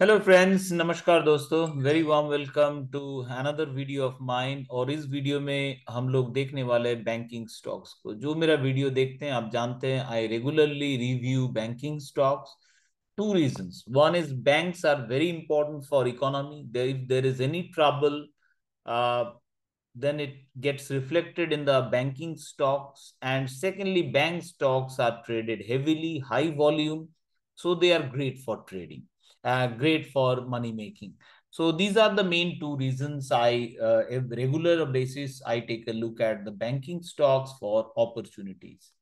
Hello friends नमस्कार दोस्तों very warm welcome to another video of mind और इस वीडियो में हम लोग देखने वाले बैंकिंग स्टॉक्स को जो मेरा वीडियो देखते हैं आप जानते हैं I regularly review banking stocks two reasons one is banks are very important for economy if there is any trouble then it gets reflected in the banking stocks and secondly bank stocks are traded heavily high volume so they are great for trading uh, great for money making. So these are the main two reasons I, uh, regular basis, I take a look at the banking stocks for opportunities.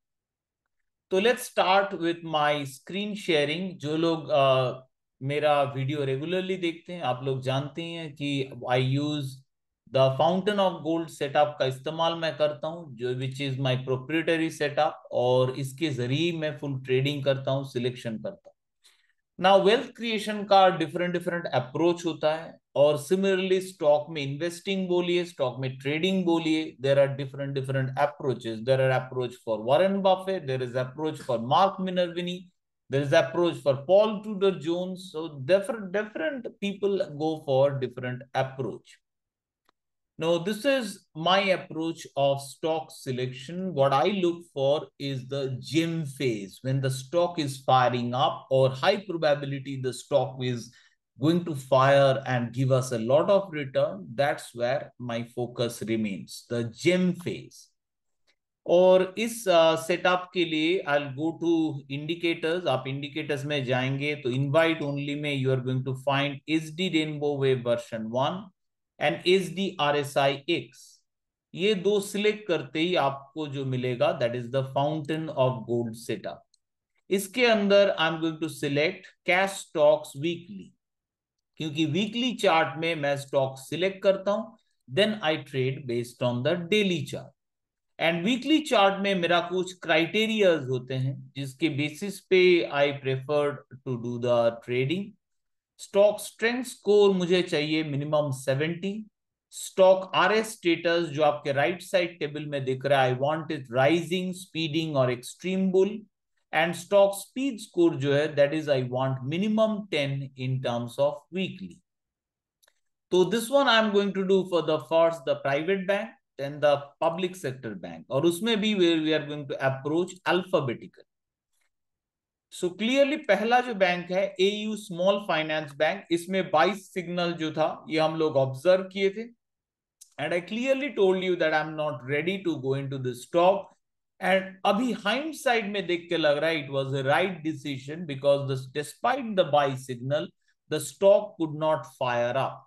तो let's start with my screen sharing जो लोग uh, मेरा video regularly देखते हैं आप लोग जानते हैं कि I use the fountain of gold setup का इस्तेमाल मैं करता हूं जो which is my proprietary setup और इसके जरिए मैं फुल ट्रेडिंग करता हूं सिलेक्शन करता हूं ना वेल्थ क्रिएशन का डिफरेंट डिफरेंट अप्रोच होता है और सिमिलरली स्टॉक में इन्वेस्टिंग बोलिए स्टॉक में ट्रेडिंग बोलिए there are different different approaches there are approach for Warren Buffett there is approach for Mark Minervini there is approach for Paul Tudor Jones so different different people go for different approach Now, this is my approach of stock selection. What I look for is the gem phase when the stock is firing up or high probability the stock is going to fire and give us a lot of return. That's where my focus remains, the gem phase. और इस setup uh, के लिए I go to indicators आप indicators में जाएंगे तो invite only में you are going to find S D rainbow wave version one and is the R S I X ये दो सिलेक्ट करते ही आपको जो मिलेगा that is the fountain of gold setup इसके अंदर I am going to select cash stocks weekly क्योंकि वीकली चार्ट में मैं स्टॉक सिलेक्ट करता हूं then I trade based on the daily chart and weekly chart में मेरा कुछ क्राइटेरियाज होते हैं जिसके बेसिस पे I prefer to do the trading stock strength score मुझे चाहिए minimum seventy stock R S status जो आपके राइट साइड टेबल में दिख रहा है I want it rising speeding और extreme bull and stock speed score जो है that is I want minimum ten in terms of weekly तो this one I am going to do for the first the private bank and the public sector bank और उसमें भी we are going to approach alphabetical so clearly पहला जो बैंक है A U small finance bank इसमें buy signal जो था ये हम लोग ऑब्जर्व किए थे and I clearly told you that I am not ready to go in to this stock and अभी हाइंड साइड में देख के लग रहा है it was a right decision because despite the buy signal the stock could not fire up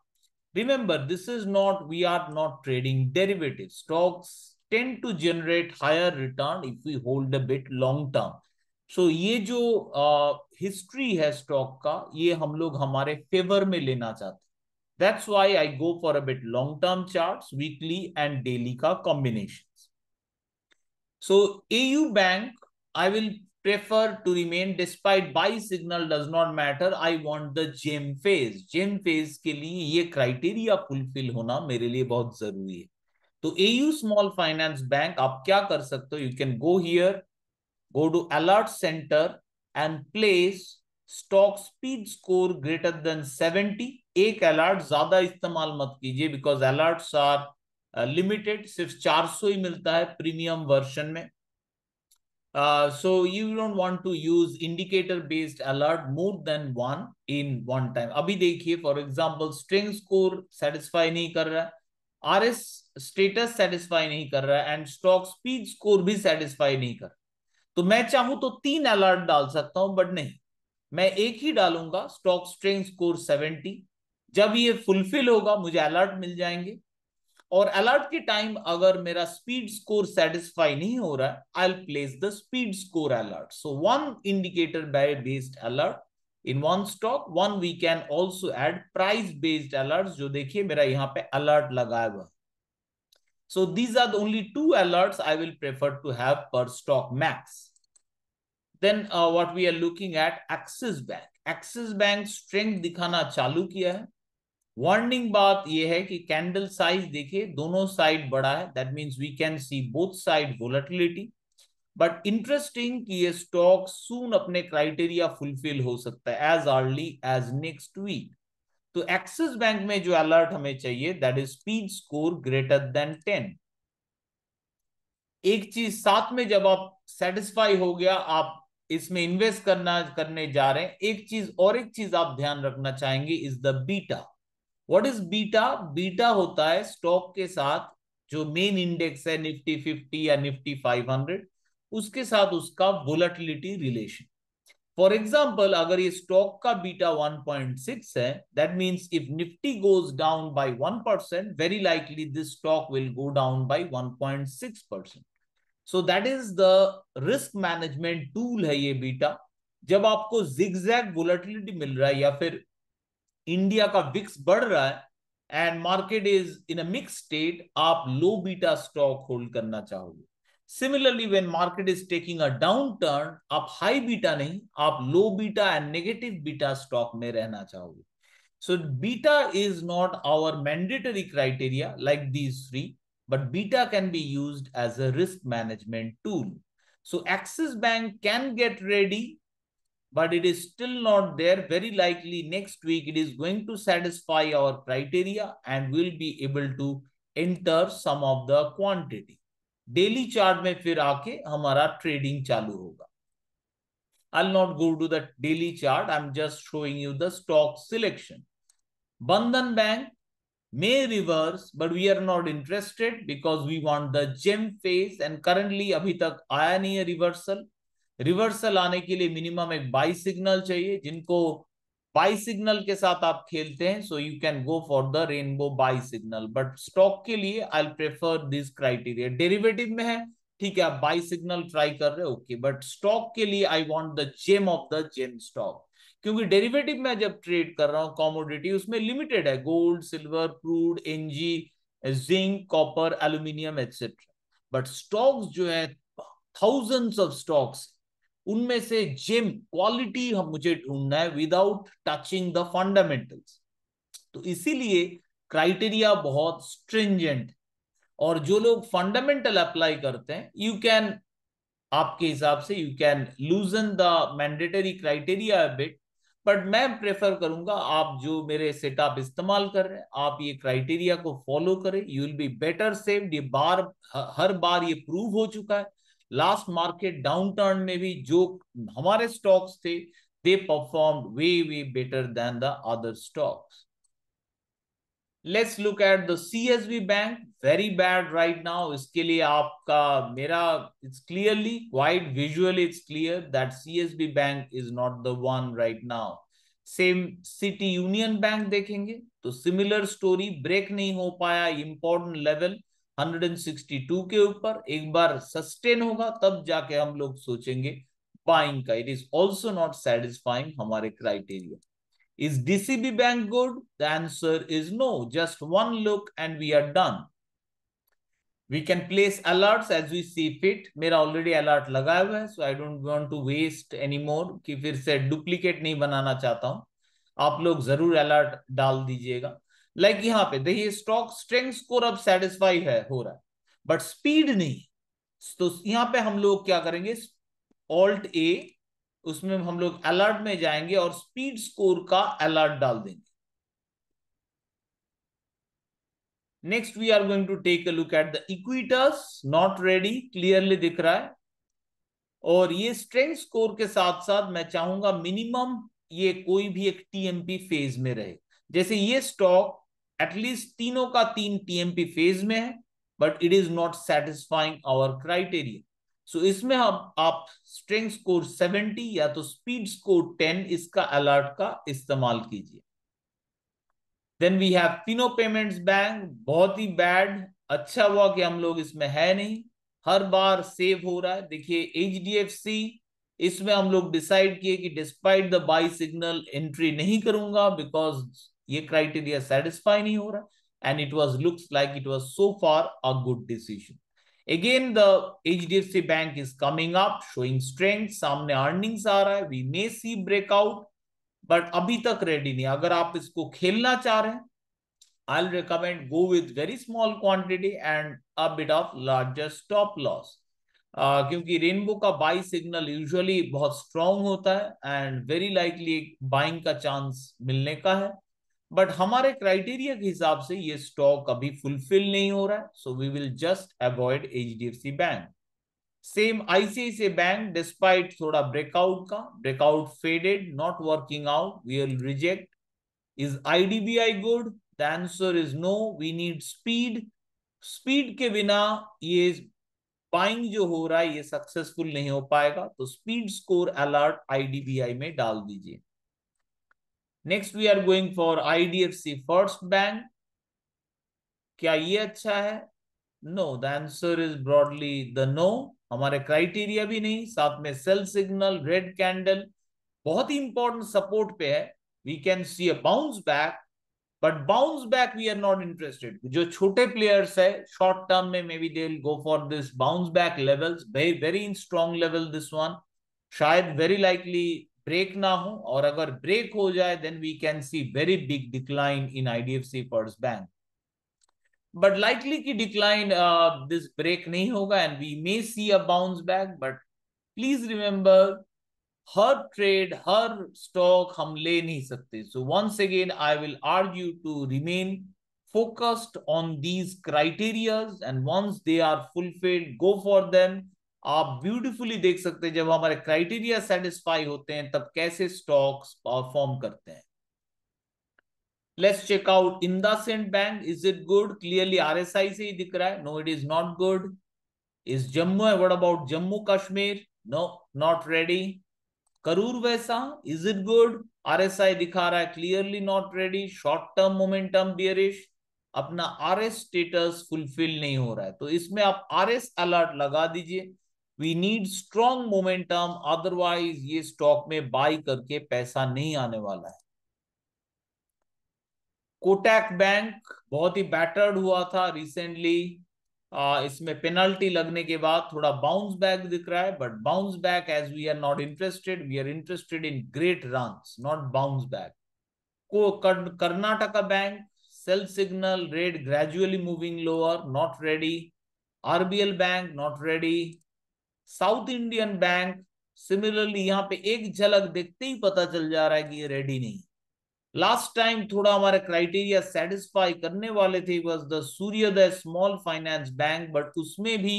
remember this is not we are not trading derivative stocks ten to generate higher return if you hold a bit long term so so, ये जो history है stock का ये हम लोग हमारे favour में लेना चाहते हैं that's why I go for a bit long term chart weekly and daily का combination so A U bank I will prefer to remain despite buy signal does not matter I want the gem phase gem phase के लिए ये criteria fulfil होना मेरे लिए बहुत जरूरी है तो एयू स्मॉल फाइनेंस बैंक आप क्या कर सकते हो you can go here go to alert center and place stock speed score greater than 70 एक अलर्ट ज्यादा इस्तेमाल मत कीजिए बिकॉज अलर्ट्स आर लिमिटेड सिर्फ 400 ही मिलता है प्रीमियम वर्जन में so you don't want to use indicator based alert more than one in one time अभी देखिए for example string score satisfy नहीं कर रहा है आर एस स्टेटस सेटिस्फाई नहीं कर रहा है एंड स्टॉक स्पीड स्कोर भी सेटिस्फाई नहीं कर रहा तो मैं चाहूं तो तीन अलर्ट डाल सकता हूं बट नहीं मैं एक ही डालूंगा स्टॉक स्ट्रेन स्कोर सेवेंटी जब ये फुलफिल होगा मुझे अलर्ट मिल जाएंगे और अलर्ट के टाइम अगर मेरा स्पीड स्कोर सेटिस्फाई नहीं हो रहा है I place the speed score alert so one indicator by based alert in one stock one we can also add price based alert जो देखिए मेरा यहाँ पे अलर्ट लगाया हुआ है So these are the only two alerts I will prefer to have per stock max. Then uh, what we are looking at Axis Bank. Axis Bank strength dikhana chalu kiya hai warning baat ye hai ki candle size देखिए dono side bada hai that means we can see both side volatility but interesting कि ये stock सून अपने criteria fulfil हो सकता है as early as next week तो Axis bank में जो अलर्ट हमें चाहिए that is speed score greater than ten एक चीज साथ में जब आप सेटिस्फाई हो गया आप इसमें इन्वेस्ट करना करने जा रहे हैं एक चीज और एक चीज आप ध्यान रखना चाहेंगे is the beta what is beta beta होता है स्टॉक के साथ जो मेन इंडेक्स है निफ्टी फिफ्टी या निफ्टी फाइव हंड्रेड उसके साथ उसका वोलेटिलिटी रिलेशन फॉर एग्जाम्पल अगर ये स्टॉक का बीटा 1.6 है that means if Nifty goes down by 1 percent very likely this stock will go down by 1.6 percent so that is the risk management tool है ये beta जब आपको जिग्जैग वोलेटिलिटी मिल रहा है या फिर इंडिया का विक्स बढ़ रहा है and market is in a mix state आप लो बीटा स्टॉक होल्ड करना चाहोगे Similarly, when market is taking a downturn, आप high beta नहीं आप low beta and negative beta stock may रहना चाहोगे So beta is not our mandatory criteria like these three, but beta can be used as a risk management tool. So Axis Bank can get ready, but it is still not there. Very likely next week it is going to satisfy our criteria and we'll be able to enter some of the quantity. Daily chart में फिर आके हमारा trading चालू होगा I'll not go to the daily chart. I'm just showing you the stock selection. Bandhan Bank may reverse, but we are not interested because we want the gem phase. And currently, अभी तक आया नहीं है reversal. Reversal आने के लिए minimum एक buy signal चाहिए जिनको बाई सिग्नल के साथ आप खेलते हैं so you can go for the rainbow buy signal but stock के लिए I prefer this criteria derivative में है ठीक है आप बाई सिग्नल ट्राई कर रहे हो ओके बट स्टॉक के लिए I want the gem of the gem stock क्योंकि डेरिवेटिव में जब ट्रेड कर रहा हूँ कॉमोडिटी उसमें लिमिटेड है gold silver crude NG zinc copper aluminium etcetera but stocks जो है थाउजेंड्स ऑफ स्टॉक्स उनमें से जिम क्वालिटी हम मुझे ढूंढना है विदाउट टचिंग द फंडामेंटल्स तो इसीलिए क्राइटेरिया बहुत स्ट्रिंजेंट और जो लोग फंडामेंटल अप्लाई करते हैं यू कैन आपके हिसाब से you can loosen the mandatory criteria bit but मैं प्रेफर करूंगा आप जो मेरे सेटअप इस्तेमाल कर रहे हैं आप ये क्राइटेरिया को फॉलो करें you will be better saved ये बार हर बार ये प्रूव हो चुका है लास्ट मार्केट डाउनटर्न में भी जो हमारे स्टॉक्स थे they perform way way better than the other stocks let's look at the CSB bank very bad right now इसके लिए आपका मेरा it's clearly quite visually it's clear that CSB bank is not the one right now same City Union bank देखेंगे तो similar story break नहीं हो पाया important level 162 के ऊपर एक बार सस्टेन होगा तब जाके हम लोग सोचेंगे बाइंग का it is also not satisfying हमारे criteria is DCB bank good the answer is no just one look and we are done we can place alerts as we see fit मेरा already alert लगा हुआ है so I don't want to waste any more. कि फिर से duplicate नहीं बनाना चाहता हूं आप लोग जरूर alert डाल दीजिएगा लाइक like यहां पे देखिए स्टॉक स्ट्रेंथ स्कोर अब सेटिस्फाई है हो रहा है बट स्पीड नहीं तो यहां पे हम लोग क्या करेंगे ऑल्ट ए उसमें हम लोग अलर्ट में जाएंगे और स्पीड स्कोर का अलर्ट डाल देंगे next we are going to take a look at the Equitas not ready clearly दिख रहा है और ये स्ट्रेंथ स्कोर के साथ साथ मैं चाहूंगा मिनिमम ये कोई भी एक टीएमपी फेज में रहे जैसे ये स्टॉक एटलीस्ट तीनों का तीन टीएमपी फेज में है but it is not satisfying our criteria so इसमें हम आप स्ट्रेंथ स्कोर 70 या तो स्पीड स्कोर 10 इसका अलर्ट का इस्तेमाल कीजिए then we have Fino payments bank बहुत ही बैड अच्छा हुआ कि हम लोग इसमें है नहीं हर बार सेव हो रहा है देखिए एच इसमें हम लोग डिसाइड किए कि despite the buy signal entry नहीं करूंगा बिकॉज ये क्राइटेरिया सेटिस्फाई नहीं हो रहा and it was looks like it was so for a good decision again the H bank is coming up showing strength सामने अर्निंग्स आ रहा है we may see breakout but अभी तक रेडी नहीं अगर आप इसको खेलना चाह रहे हैं I recommend go with very small quantity and a bit of larger stop loss क्योंकि रेनबो का बाई सिग्नल यूजली बहुत स्ट्रॉन्ग होता है एंड वेरी लाइकली एक बाइंग का चांस मिलने का है बट हमारे क्राइटेरिया के हिसाब से ये स्टॉक अभी फुलफिल नहीं हो रहा है so we will just avoid H D F C bank same ICICI bank despite थोड़ा ब्रेकआउट का breakout faded not working out we will reject is IDBI good the answer is no we need speed speed के बिना ये buying जो हो रहा है ये सक्सेसफुल नहीं हो पाएगा तो स्पीड स्कोर अलर्ट आईडीबीआई में डाल दीजिए next we are going for IDFC first bank क्या ये अच्छा है no the answer is broadly the no हमारे क्राइटेरिया भी नहीं साथ में सेल सिग्नल रेड कैंडल बहुत ही इंपॉर्टेंट सपोर्ट पे है we can see a bounce back but bounce back we are not interested जो छोटे प्लेयर्स है शॉर्ट टर्म में may be they go for this bounce back levels very very strong level this one शायद very likely break ना हो और अगर break हो जाए then we can see very big decline in IDFC first bank but likely की decline this break नहीं होगा and we may see a bounce back but please remember हर ट्रेड हर स्टॉक हम ले नहीं सकते so once again I will argue to remain focused on these criterias and once they are fulfilled go for them आप beautifully देख सकते हैं जब हमारे क्राइटेरिया सेटिस्फाई होते हैं तब कैसे स्टॉक्स परफॉर्म करते हैं let's check out IndusInd bank is it good clearly RSI से ही दिख रहा है no it is not good is Jammu है what about Jammu Kashmir no not ready Karur Vysya is it good RSI दिखा रहा है clearly not ready short term momentum bearish अपना आर एस स्टेटस फुलफिल नहीं हो रहा है तो इसमें आप आर एस अलर्ट लगा दीजिए we need strong momentum otherwise ये स्टॉक में बाई करके पैसा नहीं आने वाला है कोटैक बैंक बहुत ही बैटर्ड हुआ था रिसेंटली इसमें पेनल्टी लगने के बाद थोड़ा बाउंस बैक दिख रहा है but bounce back as we are not interested we are interested in great run not bounce back को Karnataka bank sell signal red gradually moving lower not ready RBL bank not ready South Indian bank similarly यहाँ पे एक झलक देखते ही पता चल जा रहा है कि ये रेडी नहीं लास्ट टाइम थोड़ा हमारे क्राइटेरिया सेटिस्फाई करने वाले थे was the Suryoday small finance bank but उसमें भी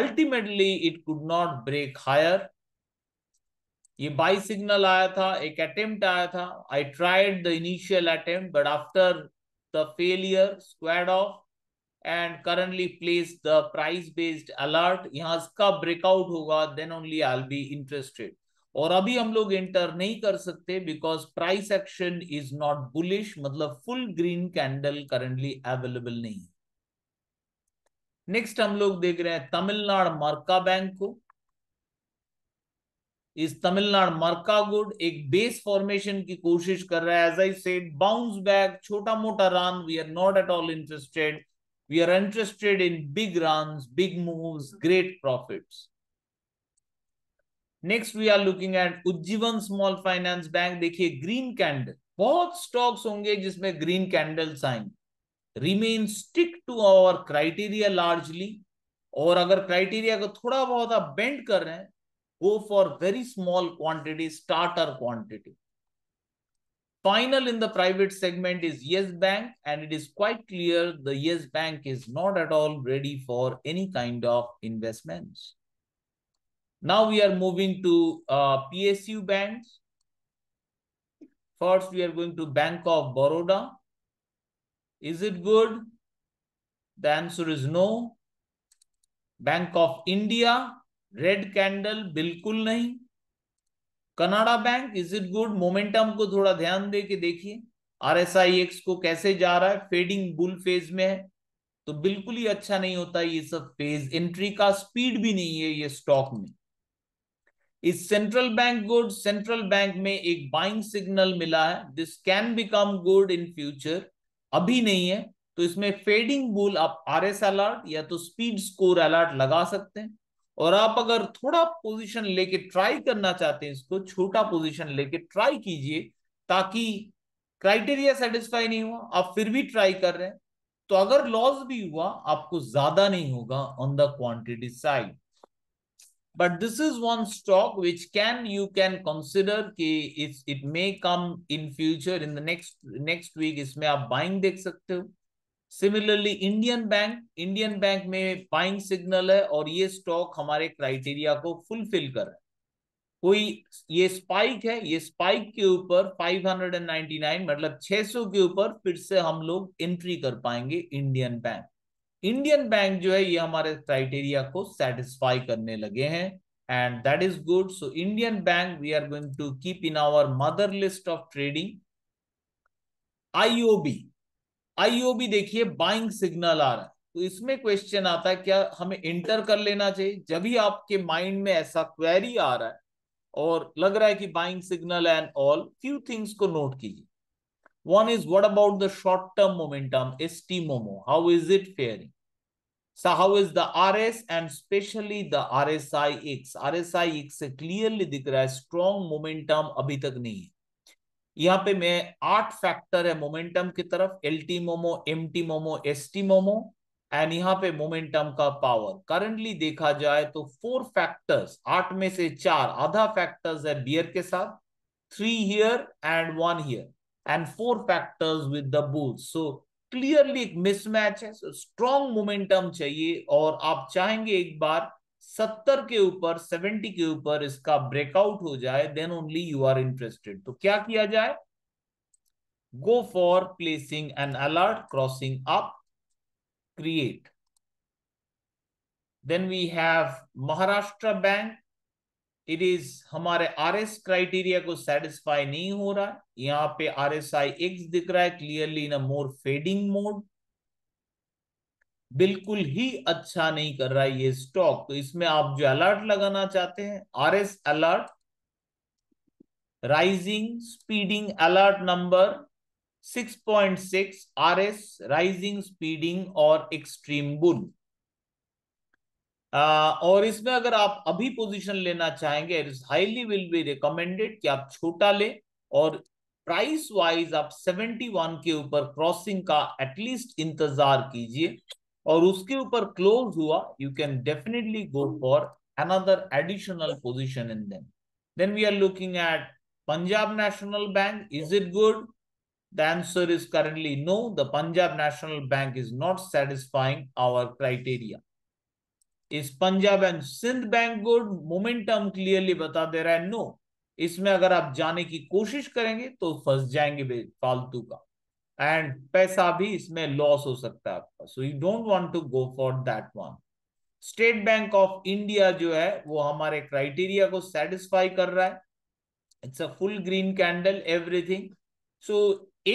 ultimately it could not break higher ये बाई सिग्नल आया था एक अटेम्प्ट आया था I tried the initial attempt but after the failure squared off and currently place the price based alert यहाँ इसका ब्रेकआउट होगा then only I be interested और अभी हम लोग एंटर नहीं कर सकते because price action is not bullish मतलब full green candle currently available नहीं है नेक्स्ट हम लोग देख रहे हैं तमिलनाडु मर्का बैंक को इस तमिलनाडु मर्का गुड एक बेस फॉर्मेशन की कोशिश कर रहा है as I said bounce back छोटा मोटा run we are not at all interested We are interested in big runs, big moves, great profits. next we are looking at ujjivan small finance bank dekhiye green candle बहुत stocks होंगे जिसमें green candles आएंगे remain stick to our criteria largely और अगर criteria को थोड़ा बहुत आप बेंड कर रहे हैं go for very small quantity starter quantity Final in the private segment is Yes Bank, and it is quite clear the Yes Bank is not at all ready for any kind of investments. Now we are moving to uh, PSU banks. First, we are going to Bank of Baroda. Is it good? The answer is no. Bank of India, red candle, bilkul nahi. Canara bank is it good momentum को थोड़ा ध्यान दे के देखिए are S I x को कैसे जा रहा है फेडिंग बुल फेज में है तो बिल्कुल ही अच्छा नहीं होता ये सब फेज एंट्री का स्पीड भी नहीं है ये स्टॉक में इस central bank good central bank में एक बाइंग सिग्नल मिला है this can become good in future अभी नहीं है तो इसमें फेडिंग बुल आप आर एस अलर्ट या तो स्पीड स्कोर अलर्ट लगा सकते हैं और आप अगर थोड़ा पोजीशन लेके ट्राई करना चाहते हैं इसको छोटा पोजीशन लेके ट्राई कीजिए ताकि क्राइटेरिया सेटिस्फाई नहीं हुआ आप फिर भी ट्राई कर रहे हैं तो अगर लॉस भी हुआ आपको ज्यादा नहीं होगा on the quantity side but this is one stock which can you can consider कि it may come in future in the next next week इसमें आप बाइंग देख सकते हो similarly Indian bank Indian bank में बाइंग सिग्नल है और ये स्टॉक हमारे क्राइटेरिया को फुलफिल कर रहा है कोई ये स्पाइक है ये स्पाइक के ऊपर 599 मतलब 600 के ऊपर फिर से हम लोग एंट्री कर पाएंगे इंडियन बैंक इंडियन बैंक जो है ये हमारे क्राइटेरिया को सेटिस्फाई करने लगे हैं and that is good so Indian bank we are going to keep in our mother list of trading IOB IOB देखिए बाइंग सिग्नल आ रहा है तो इसमें क्वेश्चन आता है क्या हमें इंटर कर लेना चाहिए जब भी आपके माइंड में ऐसा क्वेरी आ रहा है और लग रहा है कि buying signal and all few things को नोट कीजिए one is what about the short term momentum S T momo how is it faring So how is the RS and especially the RSIX? RSIX से clearly दिख रहा है strong momentum अभी तक नहीं है यहाँ पे मैं आठ फैक्टर है मोमेंटम की तरफ L T momo M T momo S T momo and यहाँ पे मोमेंटम का पावर करंटली देखा जाए तो फोर फैक्टर्स आठ में से चार आधा फैक्टर्स है बियर के साथ three here and one here and four factors with the booth so clearly एक मिसमैच है स्ट्रॉन्ग so मोमेंटम चाहिए और आप चाहेंगे एक बार सत्तर के ऊपर सेवेंटी के ऊपर इसका ब्रेकआउट हो जाए then only you are interested तो क्या किया जाए go for placing an alert crossing up create then we have Maharashtra bank it is हमारे आर एस क्राइटेरिया को सेटिस्फाई नहीं हो रहा है यहां पे आर एस आई एक्स दिख रहा है clearly in a more fading mode बिल्कुल ही अच्छा नहीं कर रहा है ये स्टॉक तो इसमें आप जो अलर्ट लगाना चाहते हैं R S alert rising speeding alert number 6.6 RS rising speeding और एक्सट्रीम बुल और इसमें अगर आप अभी पोजीशन लेना चाहेंगे it is highly will be recommended कि आप छोटा ले और प्राइस वाइज आप 71 के ऊपर क्रॉसिंग का एटलीस्ट इंतजार कीजिए और उसके ऊपर क्लोज हुआ you can definitely go for another additional position in then then we are looking at Punjab national bank is it good the answer is currently no the Punjab national bank is not satisfying our criteria इस Punjab and Sind bank good momentum clearly बता दे रहा है no इसमें अगर आप जाने की कोशिश करेंगे तो फंस जाएंगे फालतू का एंड पैसा भी इसमें लॉस हो सकता है आपका so you don't want to go for that one state bank of India जो है वो हमारे क्राइटेरिया को सेटिस्फाई कर रहा है it's a full green candle everything so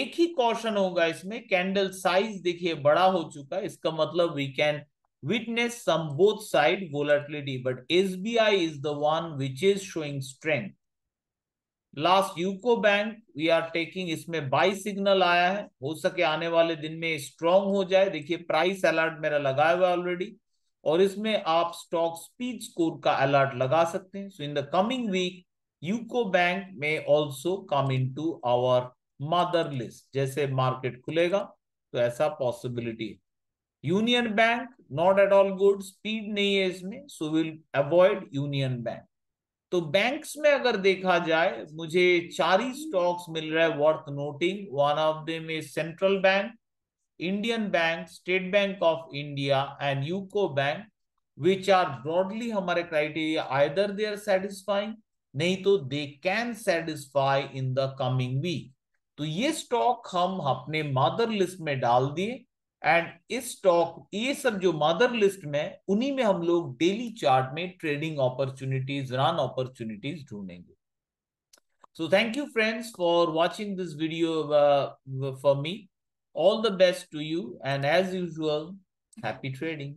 एक ही कॉशन होगा इसमें कैंडल साइज देखिए बड़ा हो चुका है इसका मतलब we can witness side both but S B I is the one which is showing strength last UCO bank we are taking इसमें बाई सिग्नल आया है हो सके आने वाले दिन में स्ट्रॉन्ग हो जाए देखिए प्राइस अलर्ट मेरा लगाया हुआ ऑलरेडी और इसमें आप स्टॉक स्पीड स्कोर का अलर्ट लगा सकते हैं so in the coming week UCO bank में also come in to our mother list जैसे मार्केट खुलेगा तो ऐसा पॉसिबिलिटी है union bank not at all good speed नहीं है इसमें so will avoid union bank तो बैंक्स में अगर देखा जाए मुझे चार ही स्टॉक्स मिल रहा है worth noting one of them is central bank Indian bank state bank of India and UCO bank which are broadly हमारे criteria either they are satisfying नहीं तो they can satisfy in the coming week तो ये stock हम अपने मादर list में डाल दिए एंड इस स्टॉक ये सब जो मदर लिस्ट में उन्हीं में हम लोग डेली चार्ट में ट्रेडिंग ऑपरचुनिटीज रन अपॉर्चुनिटीज ढूंढेंगे so thank you friends for watching this video for me all the best to you and as usual happy trading